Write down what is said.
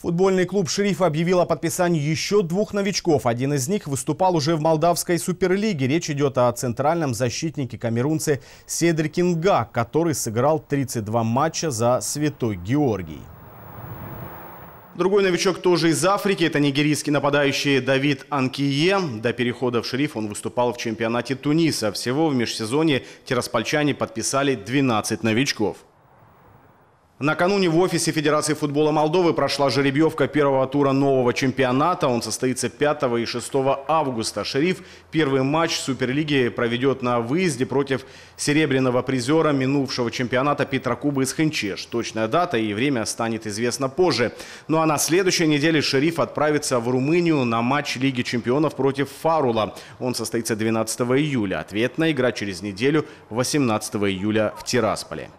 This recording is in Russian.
Футбольный клуб «Шериф» объявил о подписании еще двух новичков. Один из них выступал уже в молдавской суперлиге. Речь идет о центральном защитнике камерунце Седри который сыграл 32 матча за «Святой Георгий». Другой новичок тоже из Африки. Это нигерийский нападающий Давид Анкие. До перехода в «Шериф» он выступал в чемпионате Туниса. Всего в межсезонье тираспольчане подписали 12 новичков. Накануне в офисе Федерации футбола Молдовы прошла жеребьевка первого тура нового чемпионата. Он состоится 5 и 6 августа. Шериф первый матч Суперлиги проведет на выезде против серебряного призера минувшего чемпионата Петра Кубы из Хенчеш. Точная дата и время станет известно позже. Ну а на следующей неделе Шериф отправится в Румынию на матч Лиги чемпионов против Фарула. Он состоится 12 июля. Ответная игра через неделю 18 июля в Тирасполе.